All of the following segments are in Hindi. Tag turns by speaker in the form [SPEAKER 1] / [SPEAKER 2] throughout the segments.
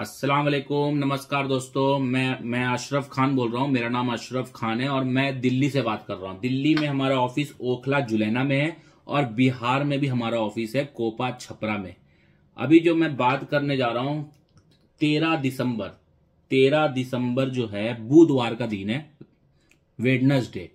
[SPEAKER 1] अस्सलाम वालेकुम नमस्कार दोस्तों मैं मैं अशरफ खान बोल रहा हूँ मेरा नाम अशरफ खान है और मैं दिल्ली से बात कर रहा हूँ दिल्ली में हमारा ऑफिस ओखला जुलैना में है और बिहार में भी हमारा ऑफिस है कोपा छपरा में अभी जो मैं बात करने जा रहा हूँ तेरह दिसंबर तेरह दिसंबर जो है बुधवार का दिन है वेडनसडे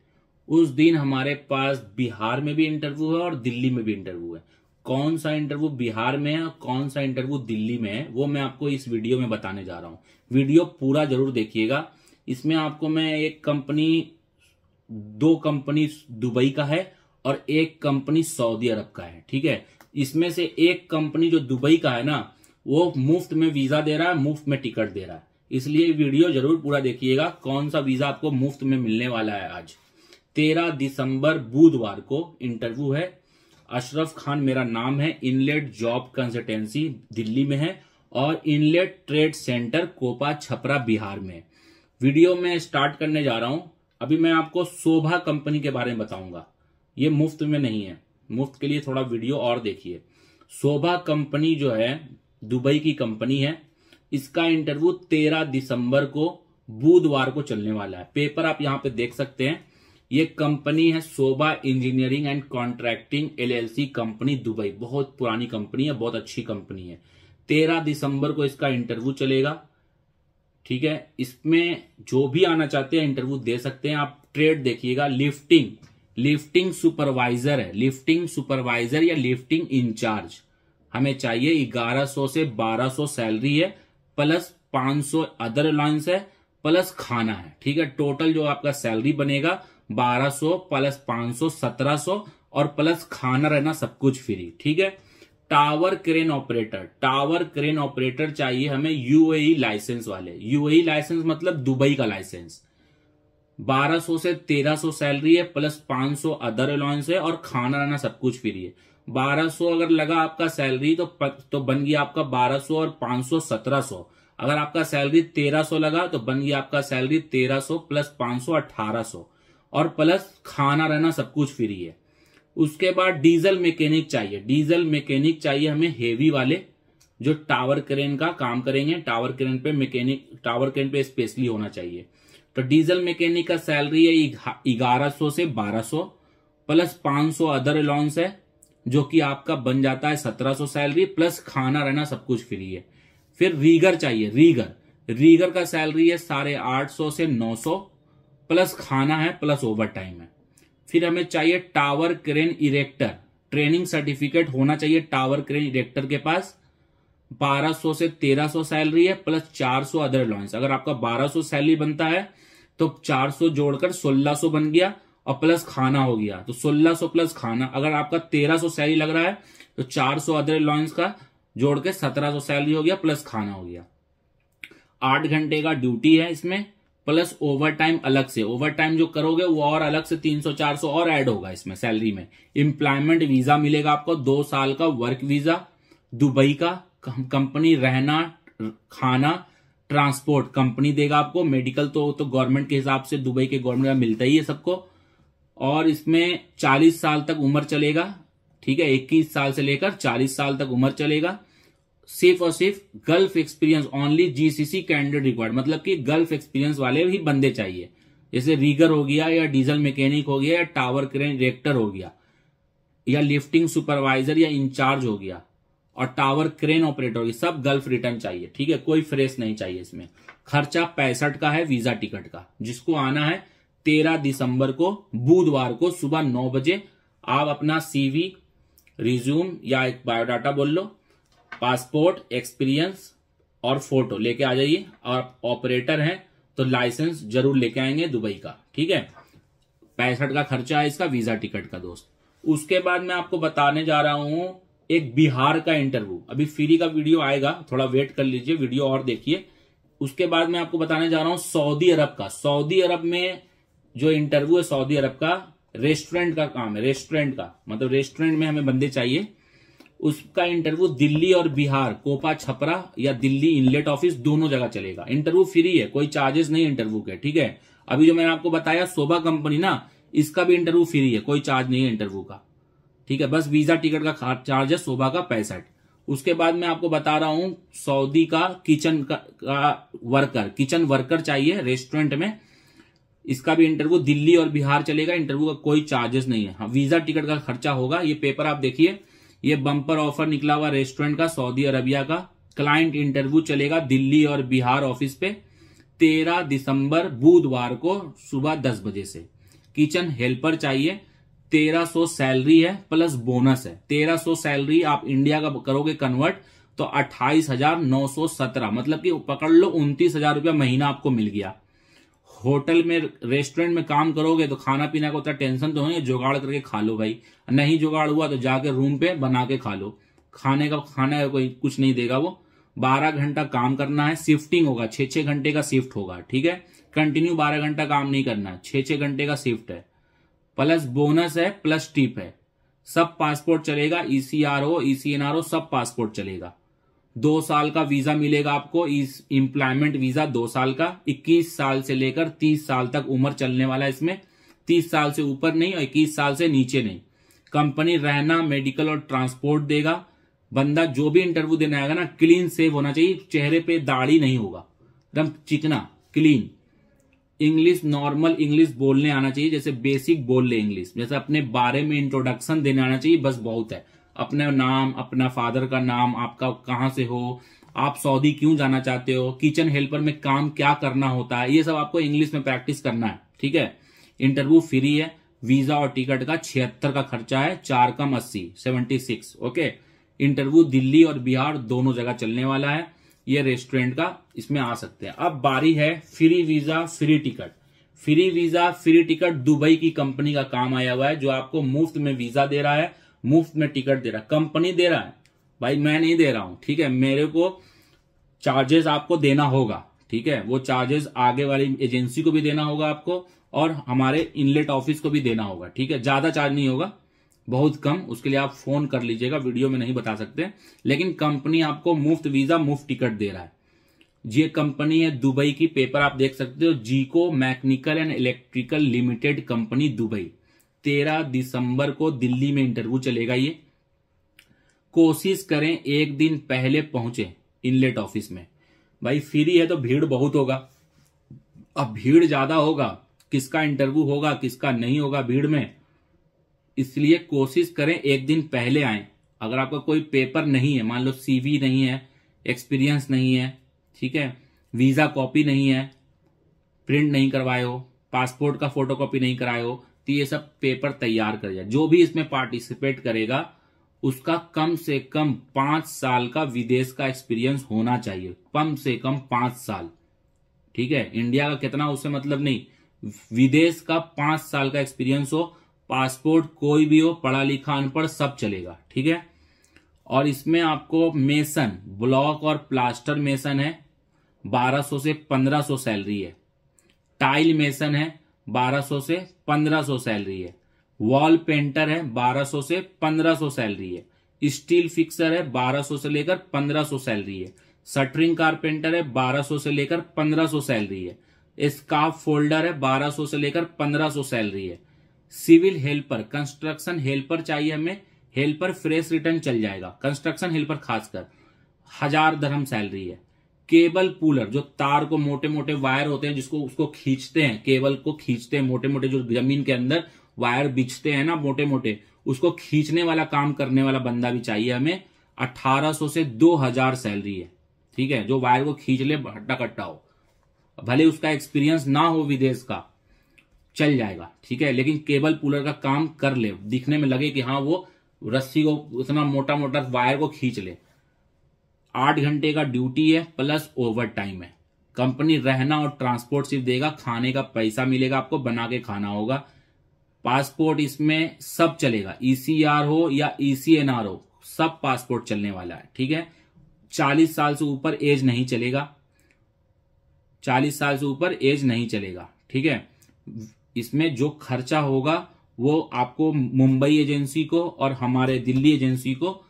[SPEAKER 1] उस दिन हमारे पास बिहार में भी इंटरव्यू है और दिल्ली में भी इंटरव्यू है कौन सा इंटरव्यू बिहार में है और कौन सा इंटरव्यू दिल्ली में है वो मैं आपको इस वीडियो में बताने जा रहा हूँ वीडियो पूरा जरूर देखिएगा इसमें आपको मैं एक कंपनी दो कंपनी दुबई का है और एक कंपनी सऊदी अरब का है ठीक है इसमें से एक कंपनी जो दुबई का है ना वो मुफ्त में वीजा दे रहा है मुफ्त में टिकट दे रहा है इसलिए वीडियो जरूर पूरा देखिएगा कौन सा वीजा आपको मुफ्त में मिलने वाला है आज तेरह दिसंबर बुधवार को इंटरव्यू है अशरफ खान मेरा नाम है इनलेट जॉब कंसल्टेंसी दिल्ली में है और inlet trade centre Kopa Chhapra Bihar में वीडियो में स्टार्ट करने जा रहा हूं अभी मैं आपको शोभा कंपनी के बारे में बताऊंगा ये मुफ्त में नहीं है मुफ्त के लिए थोड़ा वीडियो और देखिए शोभा कंपनी जो है दुबई की कंपनी है इसका इंटरव्यू तेरह दिसंबर को बुधवार को चलने वाला है पेपर आप यहां पे देख सकते हैं ये कंपनी है Sobha engineering and contracting LLC company Dubai बहुत पुरानी कंपनी है बहुत अच्छी कंपनी है तेरह दिसंबर को इसका इंटरव्यू चलेगा ठीक है इसमें जो भी आना चाहते हैं इंटरव्यू दे सकते हैं आप ट्रेड देखिएगा लिफ्टिंग लिफ्टिंग सुपरवाइजर है लिफ्टिंग सुपरवाइजर या लिफ्टिंग इंचार्ज हमें चाहिए 1100 से 1200 सैलरी है प्लस 500 अदर अलाउंस है प्लस खाना है ठीक है टोटल जो आपका सैलरी बनेगा 1200 प्लस 500 1700 और प्लस खाना रहना सब कुछ फ्री ठीक है tower crane operator tower crane operator चाहिए हमें यूएई लाइसेंस e वाले यूएई लाइसेंस e मतलब दुबई का लाइसेंस 1200 से 1300 सैलरी है प्लस 500 अदर अलाउंस है और खाना रहना सब कुछ फ्री है 1200 अगर लगा आपका सैलरी तो तो बन गया आपका 1200 और 500 1700 अगर आपका सैलरी 1300 लगा तो बन गया आपका सैलरी 1300 प्लस 500 1800 और प्लस खाना रहना सब कुछ फ्री है उसके बाद डीजल मैकेनिक चाहिए डीजल मैकेनिक चाहिए हमें हेवी वाले जो टावर क्रेन का काम करेंगे टावर क्रेन पे मैकेनिक टावर क्रेन पे स्पेशली होना चाहिए तो डीजल मैकेनिक का सैलरी है ग्यारह सौ से बारह सौ प्लस पांच सौ अदर अलाउंस है जो कि आपका बन जाता है सत्रह सौ सैलरी प्लस खाना रहना सब कुछ फ्री है फिर रीगर चाहिए रीगर रीगर का सैलरी है साढ़े आठ सौ से नौ सौ प्लस खाना है प्लस ओवर टाइम है फिर हमें चाहिए tower crane erector training certificate होना चाहिए टावर क्रेन इरेक्टर के पास 1200 से 1300 सैलरी है प्लस 400 अदर अलाउंस अगर आपका 1200 सैलरी बनता है तो 400 जोड़कर 1600 बन गया और प्लस खाना हो गया तो 1600 प्लस खाना अगर आपका 1300 सैलरी लग रहा है तो 400 अदर अलाउंस का जोड़कर 1700 सैलरी हो गया प्लस खाना हो गया आठ घंटे का ड्यूटी है इसमें प्लस ओवर टाइम अलग से ओवर टाइम जो करोगे वो और अलग से 300 400 और ऐड होगा इसमें सैलरी में इम्प्लॉयमेंट वीजा मिलेगा आपको दो साल का वर्क वीजा दुबई का कंपनी रहना खाना ट्रांसपोर्ट कंपनी देगा आपको मेडिकल तो तो गवर्नमेंट के हिसाब से दुबई के गवर्नमेंट का मिलता ही है सबको और इसमें 40 साल तक उम्र चलेगा ठीक है 21 साल से लेकर 40 साल तक उम्र चलेगा सिर्फ और सिर्फ Gulf experience only GCC candidate required मतलब कि गल्फ एक्सपीरियंस वाले भी बंदे चाहिए जैसे रीगर हो गया या डीजल मैकेनिक हो गया या टावर क्रेन डायरेक्टर हो गया या लिफ्टिंग सुपरवाइजर या इंचार्ज हो गया और टावर क्रेन ऑपरेटर हो गया सब गल्फ रिटर्न चाहिए ठीक है कोई फ्रेश नहीं चाहिए इसमें खर्चा पैंसठ का है वीजा टिकट का जिसको आना है तेरह दिसंबर को बुधवार को सुबह नौ बजे आप अपना सीवी रिज्यूम या एक बायोडाटा बोल लो पासपोर्ट एक्सपीरियंस और फोटो लेके आ जाइए और ऑपरेटर हैं तो लाइसेंस जरूर लेके आएंगे दुबई का ठीक है पैंसठ का खर्चा है इसका वीजा टिकट का दोस्त उसके बाद मैं आपको बताने जा रहा हूं एक बिहार का इंटरव्यू अभी फ्री का वीडियो आएगा थोड़ा वेट कर लीजिए वीडियो और देखिए उसके बाद मैं आपको बताने जा रहा हूं सऊदी अरब का सऊदी अरब में जो इंटरव्यू है सऊदी अरब का रेस्टोरेंट का काम है रेस्टोरेंट का मतलब रेस्टोरेंट में हमें बंदे चाहिए उसका इंटरव्यू दिल्ली और बिहार कोपा छपरा या दिल्ली इनलेट ऑफिस दोनों जगह चलेगा इंटरव्यू फ्री है कोई चार्जेस नहीं इंटरव्यू के ठीक है अभी जो मैंने आपको बताया शोभा कंपनी ना इसका भी इंटरव्यू फ्री है कोई चार्ज नहीं है इंटरव्यू का ठीक है बस वीजा टिकट का चार्ज है शोभा का पैंसठ उसके बाद मैं आपको बता रहा हूं सऊदी का किचन का, का वर्कर किचन वर्कर चाहिए रेस्टोरेंट में इसका भी इंटरव्यू दिल्ली और बिहार चलेगा इंटरव्यू का कोई चार्जेस नहीं है हाँ, वीजा टिकट का खर्चा होगा ये पेपर आप देखिए ये बम्पर ऑफर निकला हुआ रेस्टोरेंट का सऊदी अरबिया का क्लाइंट इंटरव्यू चलेगा दिल्ली और बिहार ऑफिस पे तेरह दिसंबर बुधवार को सुबह दस बजे से किचन हेल्पर चाहिए तेरह सो सैलरी है प्लस बोनस है तेरह सो सैलरी आप इंडिया का करोगे कन्वर्ट तो अट्ठाईस हजार नौ सौ सत्रह मतलब कि पकड़ लो उनतीस हजार रुपया महीना आपको मिल गया होटल में रेस्टोरेंट में काम करोगे तो खाना पीना का उतना टेंशन तो नहीं जुगाड़ करके खा लो भाई नहीं जुगाड़ हुआ तो जाके रूम पे बना के खा लो खाने का खाना का कोई कुछ नहीं देगा वो बारह घंटा काम करना है शिफ्टिंग होगा छः छः घंटे का शिफ्ट होगा ठीक है कंटिन्यू बारह घंटा काम नहीं करना है छः छः घंटे का शिफ्ट है प्लस बोनस है प्लस टिप है सब पासपोर्ट चलेगा ईसीआरओ e ईसीएनआरओ e सब पासपोर्ट चलेगा दो साल का वीजा मिलेगा आपको इस इम्प्लायमेंट वीजा दो साल का इक्कीस साल से लेकर तीस साल तक उम्र चलने वाला है इसमें तीस साल से ऊपर नहीं और इक्कीस साल से नीचे नहीं कंपनी रहना मेडिकल और ट्रांसपोर्ट देगा बंदा जो भी इंटरव्यू देने आएगा ना क्लीन सेव होना चाहिए चेहरे पे दाढ़ी नहीं होगा एकदम चिकना क्लीन इंग्लिश नॉर्मल इंग्लिश बोलने आना चाहिए जैसे बेसिक बोल ले इंग्लिश जैसे अपने बारे में इंट्रोडक्शन देने आना चाहिए बस बहुत है अपना नाम अपना फादर का नाम आपका कहाँ से हो आप सऊदी क्यों जाना चाहते हो किचन हेल्पर में काम क्या करना होता है ये सब आपको इंग्लिश में प्रैक्टिस करना है ठीक है इंटरव्यू फ्री है वीजा और टिकट का छिहत्तर का खर्चा है चार कम अस्सी seventy six okay interview Delhi और बिहार दोनों जगह चलने वाला है ये रेस्टोरेंट का इसमें आ सकते हैं अब बारी है free visa free ticket free visa free ticket Dubai की कंपनी का काम आया हुआ है जो आपको मुफ्त में वीजा दे रहा है मुफ्त में टिकट दे रहा है कंपनी दे रहा है भाई मैं नहीं दे रहा हूं ठीक है मेरे को चार्जेस आपको देना होगा ठीक है वो चार्जेस आगे वाली एजेंसी को भी देना होगा आपको और हमारे इनलेट ऑफिस को भी देना होगा ठीक है ज्यादा चार्ज नहीं होगा बहुत कम उसके लिए आप फोन कर लीजिएगा वीडियो में नहीं बता सकते लेकिन कंपनी आपको मुफ्त वीजा मुफ्त टिकट दे रहा है ये कंपनी है दुबई की पेपर आप देख सकते हो जीको mechanical and electrical limited company Dubai तेरह दिसंबर को दिल्ली में इंटरव्यू चलेगा ये कोशिश करें एक दिन पहले पहुंचे इनलेट ऑफिस में भाई फ्री है तो भीड़ बहुत होगा अब भीड़ ज्यादा होगा किसका इंटरव्यू होगा किसका नहीं होगा भीड़ में इसलिए कोशिश करें एक दिन पहले आए अगर आपका कोई पेपर नहीं है मान लो सीवी नहीं है एक्सपीरियंस नहीं है ठीक है वीजा कॉपी नहीं है प्रिंट नहीं करवाए हो पासपोर्ट का फोटो कॉपी नहीं कराए हो तो ये सब पेपर तैयार कर जाए जो भी इसमें पार्टिसिपेट करेगा उसका कम से कम पांच साल का विदेश का एक्सपीरियंस होना चाहिए कम से कम पांच साल ठीक है इंडिया का कितना उससे मतलब नहीं विदेश का पांच साल का एक्सपीरियंस हो पासपोर्ट कोई भी हो पढ़ा लिखा अनपढ़ सब चलेगा ठीक है और इसमें आपको मेसन ब्लॉक और प्लास्टर मेसन है 1200 से 1500 सैलरी है टाइल मेसन है 1200 से 1500 सैलरी है वॉल पेंटर है 1200 से 1500 सैलरी है स्टील फिक्सर है 1200 से लेकर 1500 सैलरी है सटरिंग कारपेंटर है 1200 से लेकर 1500 सैलरी है स्काफ फोल्डर है 1200 से लेकर 1500 सैलरी है सिविल हेल्पर कंस्ट्रक्शन हेल्पर चाहिए हमें हेल्पर फ्रेश रिटर्न चल जाएगा कंस्ट्रक्शन हेल्पर खासकर हजार धर्म सैलरी है केबल पुलर जो तार को मोटे मोटे वायर होते हैं जिसको उसको खींचते हैं केबल को खींचते हैं मोटे मोटे जो जमीन के अंदर वायर बिछते हैं ना मोटे मोटे उसको खींचने वाला काम करने वाला बंदा भी चाहिए हमें 1800 से 2000 सैलरी है ठीक है जो वायर को खींच ले हट्टा कट्टा हो भले उसका एक्सपीरियंस ना हो विदेश का चल जाएगा ठीक है लेकिन केबल पुलर का काम कर ले दिखने में लगे कि हाँ वो रस्सी को उतना मोटा मोटा वायर को खींच ले आठ घंटे का ड्यूटी है प्लस ओवर टाइम है कंपनी रहना और ट्रांसपोर्ट सिर्फ देगा खाने का पैसा मिलेगा आपको बना के खाना होगा पासपोर्ट इसमें सब चलेगा ईसीआर e हो या ईसीएनआर e हो सब पासपोर्ट चलने वाला है ठीक है चालीस साल से ऊपर एज नहीं चलेगा चालीस साल से ऊपर एज नहीं चलेगा ठीक है इसमें जो खर्चा होगा वो आपको मुंबई एजेंसी को और हमारे दिल्ली एजेंसी को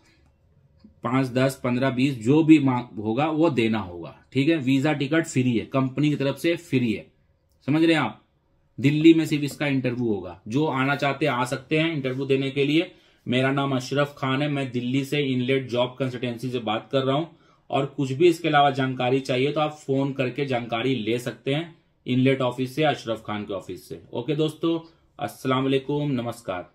[SPEAKER 1] पांच दस पंद्रह बीस जो भी होगा वो देना होगा ठीक है वीजा टिकट फ्री है कंपनी की तरफ से फ्री है समझ रहे हैं आप दिल्ली में सिर्फ इसका इंटरव्यू होगा जो आना चाहते आ सकते हैं इंटरव्यू देने के लिए मेरा नाम अशरफ खान है मैं दिल्ली से इनलेट जॉब कंसल्टेंसी से बात कर रहा हूं और कुछ भी इसके अलावा जानकारी चाहिए तो आप फोन करके जानकारी ले सकते हैं इनलेट ऑफिस से अशरफ खान के ऑफिस से ओके दोस्तों असलामेकुम नमस्कार